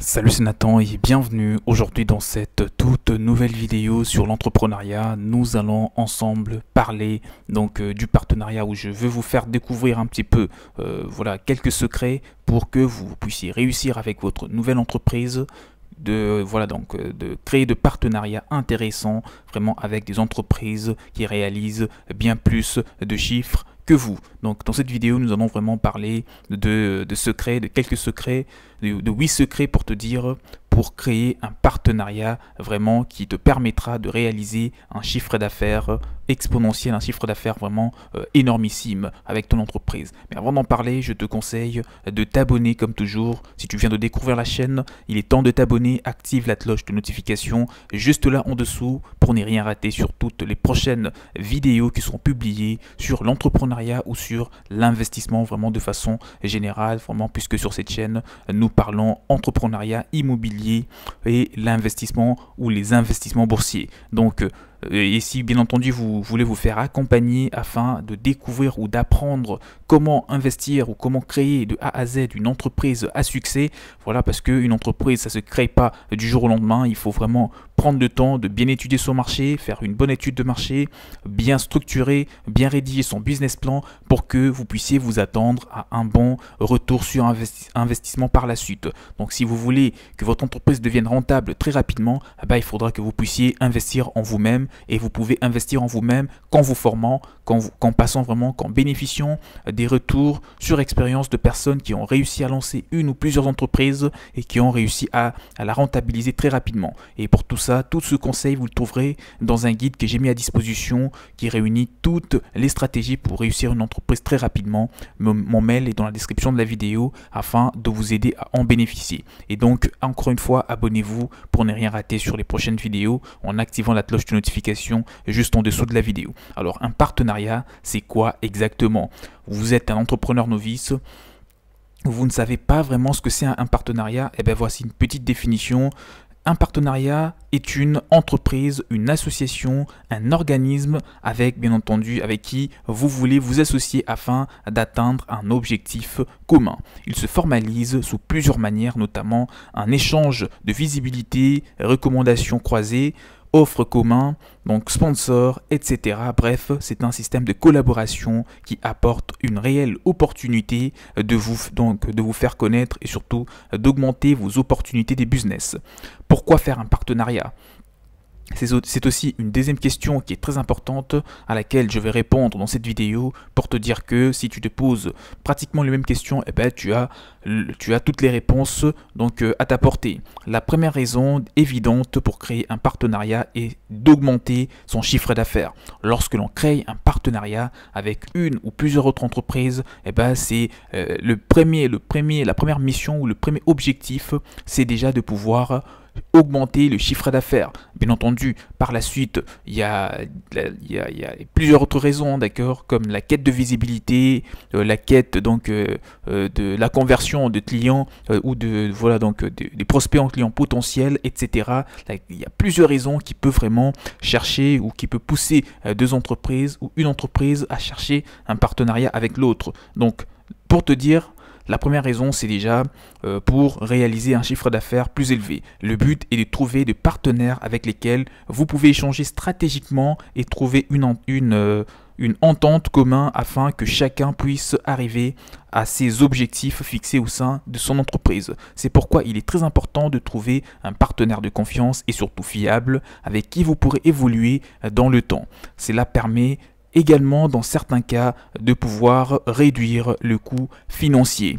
Salut c'est Nathan et bienvenue aujourd'hui dans cette toute nouvelle vidéo sur l'entrepreneuriat. Nous allons ensemble parler donc euh, du partenariat où je veux vous faire découvrir un petit peu euh, voilà quelques secrets pour que vous puissiez réussir avec votre nouvelle entreprise de voilà donc euh, de créer de partenariats intéressants vraiment avec des entreprises qui réalisent bien plus de chiffres vous. Donc dans cette vidéo, nous allons vraiment parler de, secrets, de quelques secrets, de, huit secrets pour te dire créer un partenariat vraiment qui te permettra de réaliser un chiffre d'affaires euh, exponentiel, un chiffre d'affaires vraiment euh, énormissime avec ton entreprise. Mais avant d'en parler, je te conseille de t'abonner comme toujours. Si tu viens de découvrir la chaîne, il est temps de t'abonner, active la cloche de notification juste là en dessous pour n'y rien rater sur toutes les prochaines vidéos qui seront publiées sur l'entrepreneuriat ou sur l'investissement vraiment de façon générale, vraiment puisque sur cette chaîne, nous parlons entrepreneuriat immobilier et l'investissement ou les investissements boursiers. Donc euh, euh, et si bien entendu vous voulez vous faire accompagner afin de découvrir ou d'apprendre comment investir ou comment créer de A à Z une entreprise à succès, voilà parce qu'une entreprise ça se crée pas du jour au lendemain, il faut vraiment prendre le temps de bien étudier son marché, faire une bonne étude de marché, bien structurer, bien rédiger son business plan pour que vous puissiez vous attendre à un bon retour sur investissement par la suite. Donc si vous voulez que votre entreprise devienne rentable très rapidement, eh ben, il faudra que vous puissiez investir en vous-même et vous pouvez investir en vous-même qu'en vous formant, qu'en passant vraiment, qu'en bénéficiant euh, des retours sur expérience de personnes qui ont réussi à lancer une ou plusieurs entreprises et qui ont réussi à, à la rentabiliser très rapidement. Et pour tout ça, tout ce conseil, vous le trouverez dans un guide que j'ai mis à disposition qui réunit toutes les stratégies pour réussir une entreprise très rapidement. Mon mail est dans la description de la vidéo afin de vous aider à en bénéficier. Et donc, encore une fois, abonnez-vous pour ne rien rater sur les prochaines vidéos en activant la cloche de notification juste en dessous de la vidéo. Alors un partenariat, c'est quoi exactement Vous êtes un entrepreneur novice, vous ne savez pas vraiment ce que c'est un partenariat, et eh bien voici une petite définition. Un partenariat est une entreprise, une association, un organisme avec, bien entendu, avec qui vous voulez vous associer afin d'atteindre un objectif commun. Il se formalise sous plusieurs manières, notamment un échange de visibilité, recommandations croisées, offres commun, donc sponsors, etc. Bref, c'est un système de collaboration qui apporte une réelle opportunité de vous, donc, de vous faire connaître et surtout euh, d'augmenter vos opportunités des business. Pourquoi faire un partenariat c'est aussi une deuxième question qui est très importante à laquelle je vais répondre dans cette vidéo pour te dire que si tu te poses pratiquement les mêmes questions, eh ben, tu, as, tu as toutes les réponses donc, euh, à ta portée. La première raison évidente pour créer un partenariat est d'augmenter son chiffre d'affaires. Lorsque l'on crée un partenariat avec une ou plusieurs autres entreprises, eh ben, c'est euh, le premier, le premier, la première mission ou le premier objectif, c'est déjà de pouvoir augmenter le chiffre d'affaires. Bien entendu, par la suite, il y a, plusieurs autres raisons, d'accord, comme la quête de visibilité, euh, la quête donc euh, euh, de la conversion de clients ou de voilà donc des prospects en clients potentiels, etc. il y a plusieurs raisons qui peuvent vraiment chercher ou qui peut pousser deux entreprises ou une entreprise à chercher un partenariat avec l'autre. Donc, pour te dire, la première raison, c'est déjà euh, pour réaliser un chiffre d'affaires plus élevé. Le but est de trouver des partenaires avec lesquels vous pouvez échanger stratégiquement et trouver une, une, euh, une entente commune afin que chacun puisse arriver à ses objectifs fixés au sein de son entreprise. C'est pourquoi il est très important de trouver un partenaire de confiance et surtout fiable avec qui vous pourrez évoluer euh, dans le temps. Cela permet également dans certains cas de pouvoir réduire le coût financier.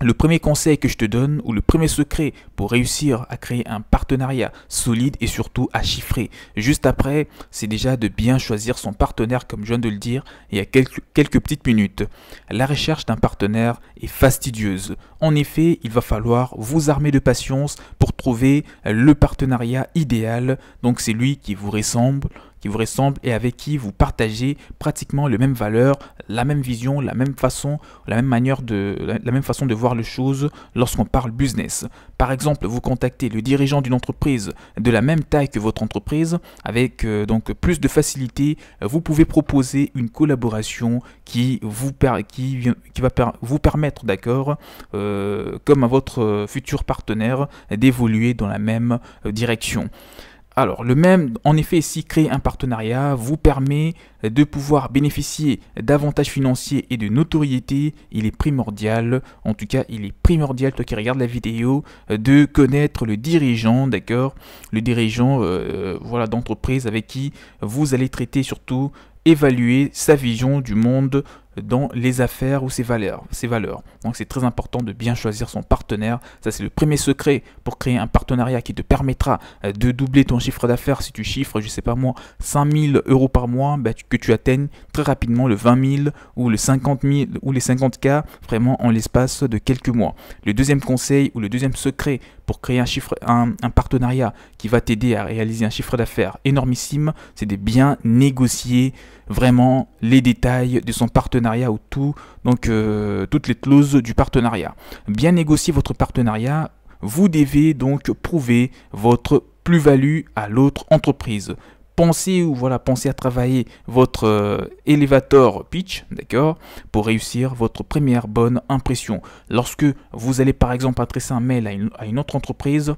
Le premier conseil que je te donne, ou le premier secret pour réussir à créer un partenariat solide et surtout à chiffrer juste après, c'est déjà de bien choisir son partenaire, comme je viens de le dire il y a quelques, quelques petites minutes. La recherche d'un partenaire est fastidieuse. En effet, il va falloir vous armer de patience pour trouver le partenariat idéal. Donc c'est lui qui vous ressemble, qui vous ressemble et avec qui vous partagez pratiquement les mêmes valeurs, la même vision, la même façon, la même manière de, la même façon de voir les choses lorsqu'on parle business. Par exemple, vous contactez le dirigeant d'une entreprise de la même taille que votre entreprise avec euh, donc plus de facilité, vous pouvez proposer une collaboration qui vous qui, qui va vous permettre d'accord euh, comme à votre futur partenaire d'évoluer dans la même euh, direction. Alors, le même, en effet, si créer un partenariat vous permet de pouvoir bénéficier d'avantages financiers et de notoriété, il est primordial, en tout cas, il est primordial, toi qui regardes la vidéo, euh, de connaître le dirigeant, d'accord Le dirigeant, euh, euh, voilà, d'entreprise avec qui vous allez traiter surtout évaluer sa vision du monde dans les affaires ou ses valeurs. Ses valeurs. Donc c'est très important de bien choisir son partenaire. Ça c'est le premier secret pour créer un partenariat qui te permettra euh, de doubler ton chiffre d'affaires. Si tu chiffres, je sais pas moi, 5000 euros par mois, bah, que tu atteignes très rapidement le 20 000 ou le 50 000 ou les 50 k vraiment en l'espace de quelques mois. Le deuxième conseil ou le deuxième secret pour créer un chiffre, un, un partenariat qui va t'aider à réaliser un chiffre d'affaires énormissime, c'est de bien négocier vraiment les détails de son partenariat ou tout, donc euh, toutes les clauses du partenariat. Bien négocier votre partenariat, vous devez donc prouver votre plus-value à l'autre entreprise. Pensez ou voilà, pensez à travailler votre euh, elevator pitch, d'accord, pour réussir votre première bonne impression. Lorsque vous allez par exemple adresser un mail à une, autre entreprise,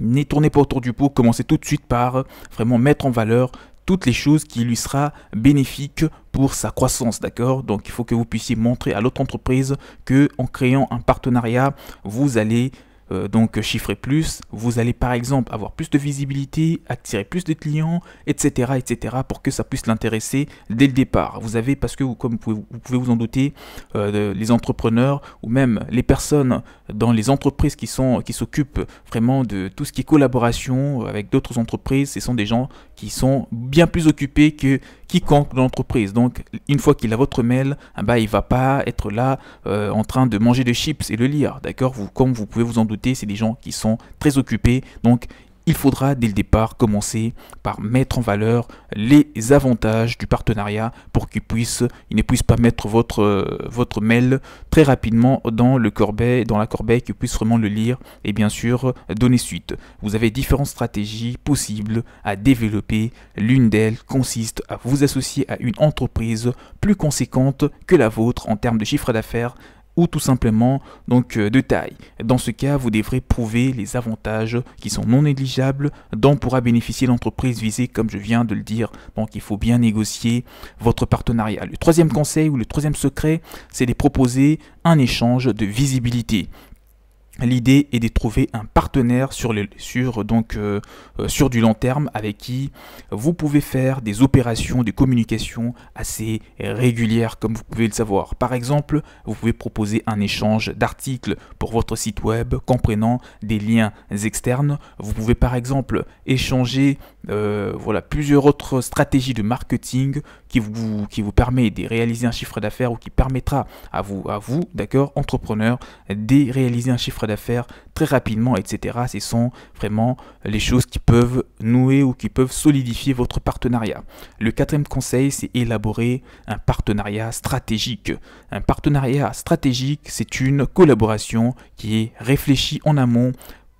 n'y tournez pas autour du pot, commencez tout de suite par vraiment mettre en valeur toutes les choses qui lui sera bénéfique pour sa croissance, d'accord Donc il faut que vous puissiez montrer à l'autre entreprise que en créant un partenariat, vous allez euh, donc chiffrer plus, vous allez par exemple avoir plus de visibilité, attirer plus de clients, etc. etc. pour que ça puisse l'intéresser dès le départ. Vous avez, parce que comme vous pouvez vous, en douter, euh, les entrepreneurs ou même les personnes dans les entreprises qui sont qui s'occupent vraiment de tout ce qui est collaboration avec d'autres entreprises, ce sont des gens qui sont bien plus occupés que quiconque dans l'entreprise. Donc une fois qu'il a votre mail, ah bah, il va pas être là euh, en train de manger des chips et le lire. D'accord vous, Comme vous pouvez vous en douter c'est des gens qui sont très occupés. Donc il faudra dès le départ commencer par mettre en valeur les avantages du partenariat pour qu'ils puissent, ils ne puissent pas mettre votre, euh, votre mail très rapidement dans le corbeille, dans la corbeille, qu'ils puissent vraiment le lire et bien sûr euh, donner suite. Vous avez différentes stratégies possibles à développer. L'une d'elles consiste à vous associer à une entreprise plus conséquente que la vôtre en termes de chiffre d'affaires, ou tout simplement donc euh, de taille. Dans ce cas, vous devrez prouver les avantages qui sont non négligeables dont pourra bénéficier l'entreprise visée comme je viens de le dire. Donc il faut bien négocier votre partenariat. Le troisième conseil ou le troisième secret, c'est de proposer un échange de visibilité. L'idée est de trouver un partenaire sur, sur, donc, euh, euh, sur du long terme avec qui vous pouvez faire des opérations de communications assez régulières comme vous pouvez le savoir. Par exemple, vous pouvez proposer un échange d'articles pour votre site web comprenant des liens externes. Vous pouvez par exemple échanger euh, voilà, plusieurs autres stratégies de marketing qui vous, qui vous permet de réaliser un chiffre d'affaires ou qui permettra à vous, à vous d'accord, entrepreneur, de réaliser un chiffre d'affaires très rapidement, etc. Ce sont vraiment les choses qui peuvent nouer ou qui peuvent solidifier votre partenariat. Le quatrième conseil, c'est élaborer un partenariat stratégique. Un partenariat stratégique, c'est une collaboration qui est réfléchie en amont,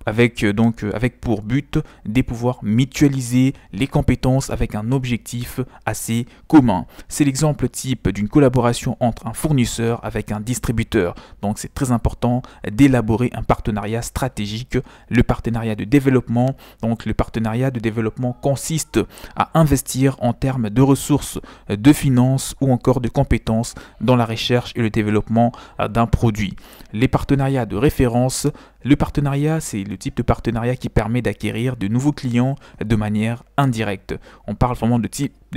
avec euh, donc euh, avec pour but de pouvoir mutualiser les compétences avec un objectif assez commun. C'est l'exemple type d'une collaboration entre un fournisseur avec un distributeur. Donc c'est très important d'élaborer un partenariat stratégique, le partenariat de développement. Donc le partenariat de développement consiste à investir en termes de ressources, de finances ou encore de compétences dans la recherche et le développement euh, d'un produit. Les partenariats de référence le partenariat, c'est le type de partenariat qui permet d'acquérir de nouveaux clients de manière indirecte. On parle vraiment de,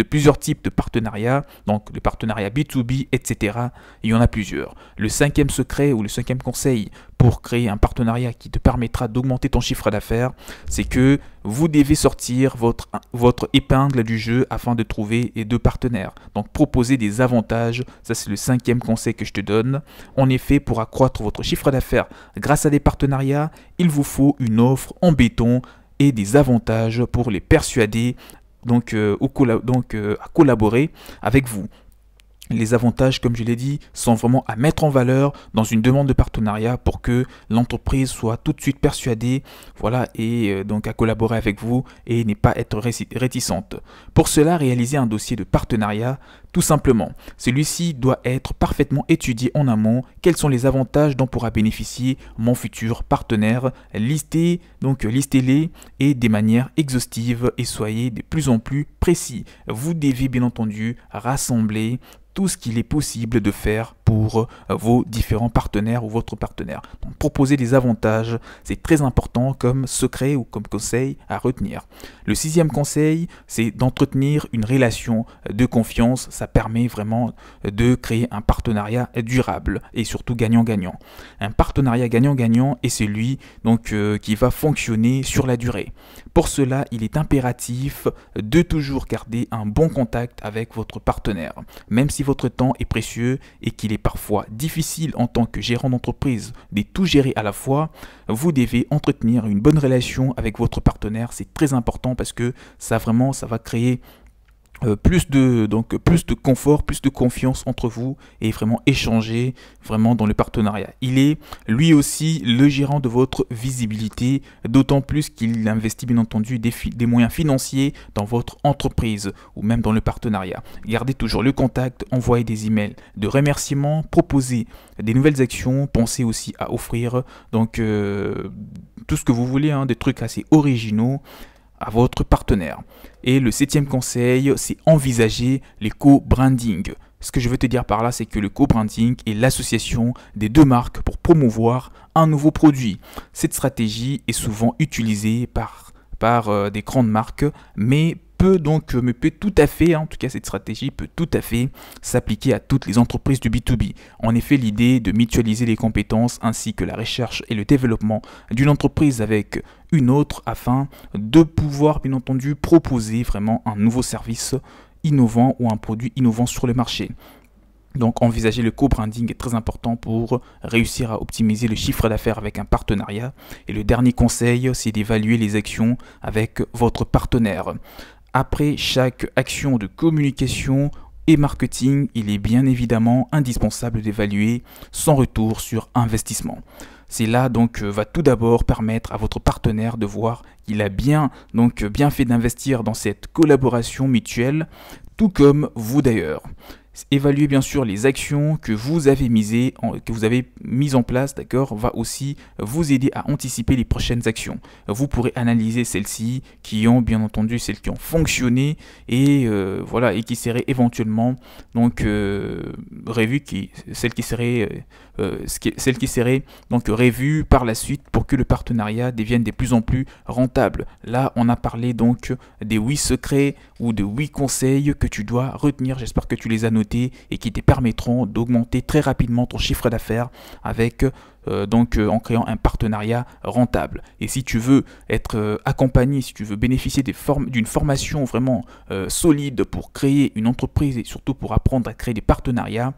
plusieurs types de partenariats, donc le partenariat B2B, etc. Il y en a plusieurs. Le cinquième secret ou le cinquième conseil pour créer un partenariat qui te permettra d'augmenter ton chiffre d'affaires, c'est que vous devez sortir votre, votre épingle du jeu afin de trouver deux partenaires. Donc proposer des avantages, ça c'est le cinquième conseil que je te donne. En effet, pour accroître votre chiffre d'affaires grâce à des partenariats, il vous faut une offre en béton et des avantages pour les persuader donc, euh, donc euh, à collaborer avec vous les avantages, comme je l'ai dit, sont vraiment à mettre en valeur dans une demande de partenariat pour que l'entreprise soit tout de suite persuadée, voilà, et euh, donc à collaborer avec vous et n'est pas être réticente. Pour cela, réaliser un dossier de partenariat, tout simplement, celui-ci doit être parfaitement étudié en amont. Quels sont les avantages dont pourra bénéficier mon futur partenaire Listez, donc listez-les et des manières exhaustives et soyez de plus en plus précis. Vous devez bien entendu rassembler tout ce qu'il est possible de faire euh, vos différents partenaires ou votre partenaire. proposer des avantages, c'est très important comme secret ou comme conseil à retenir. Le sixième conseil, c'est d'entretenir une relation de confiance. Ça permet vraiment euh, de créer un partenariat durable et surtout gagnant-gagnant. Un partenariat gagnant-gagnant est celui donc, euh, qui va fonctionner sur la durée. Pour cela, il est impératif de toujours garder un bon contact avec votre partenaire. Même si votre temps est précieux et qu'il est parfois difficile en tant que gérant d'entreprise de tout gérer à la fois, vous devez entretenir une bonne relation avec votre partenaire. C'est très important parce que ça vraiment, ça va créer euh, plus de donc plus de confort, plus de confiance entre vous et vraiment échanger vraiment dans le partenariat. Il est lui aussi le gérant de votre visibilité, d'autant plus qu'il investit bien entendu des, des, moyens financiers dans votre entreprise ou même dans le partenariat. Gardez toujours le contact, envoyez des emails de remerciements, proposez des nouvelles actions, pensez aussi à offrir donc euh, tout ce que vous voulez, hein, des trucs assez originaux votre partenaire. Et le septième conseil, c'est envisager les co-branding. Ce que je veux te dire par là, c'est que le co-branding est l'association des deux marques pour promouvoir un nouveau produit. Cette stratégie est souvent utilisée par, par euh, des grandes marques, mais donc euh, me peut tout à fait, hein, en tout cas cette stratégie peut tout à fait s'appliquer à toutes les entreprises du B2B. En effet, l'idée de mutualiser les compétences ainsi que la recherche et le développement d'une entreprise avec une autre afin de pouvoir bien entendu proposer vraiment un nouveau service innovant ou un produit innovant sur le marché. Donc envisager le co-branding est très important pour réussir à optimiser le chiffre d'affaires avec un partenariat. Et le dernier conseil, c'est d'évaluer les actions avec votre partenaire. Après chaque action de communication et marketing, il est bien évidemment indispensable d'évaluer son retour sur investissement. Cela donc euh, va tout d'abord permettre à votre partenaire de voir qu'il a bien donc euh, bien fait d'investir dans cette collaboration mutuelle, tout comme vous d'ailleurs. Évaluer bien sûr les actions que vous avez misé que vous avez mises en place, d'accord, va aussi vous aider à anticiper les prochaines actions. Vous pourrez analyser celles-ci qui ont bien entendu celles qui ont fonctionné et euh, voilà et qui seraient éventuellement donc euh, revues qui celles qui seraient euh, celles qui seraient donc revues par la suite pour que le partenariat devienne de plus en plus rentable. Là, on a parlé donc des 8 secrets ou de 8 conseils que tu dois retenir. J'espère que tu les as notés et qui te permettront d'augmenter très rapidement ton chiffre d'affaires avec euh, donc euh, en créant un partenariat rentable. Et si tu veux être euh, accompagné, si tu veux bénéficier d'une formation vraiment solide pour créer une entreprise et surtout pour apprendre à créer des partenariats,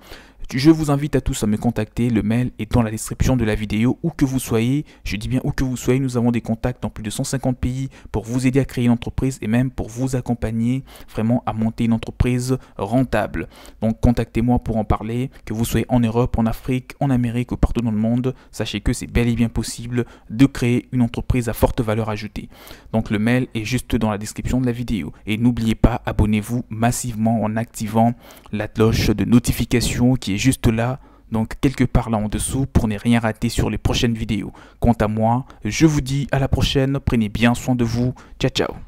je vous invite à tous à me contacter, le mail est dans la description de la vidéo, où que vous soyez, je dis bien où que vous soyez, nous avons des contacts dans plus de 150 pays pour vous aider à créer une entreprise et même pour vous accompagner vraiment à monter une entreprise rentable. Donc contactez-moi pour en parler, que vous soyez en Europe, en Afrique, en Amérique ou partout dans le monde, sachez que c'est bel et bien possible de créer une entreprise à forte valeur ajoutée. Donc le mail est juste dans la description de la vidéo et n'oubliez pas, abonnez-vous massivement en activant la cloche de notification qui est juste là, donc quelque part là en dessous pour ne rien rater sur les prochaines vidéos. Quant à moi, je vous dis à la prochaine, prenez bien soin de vous, ciao ciao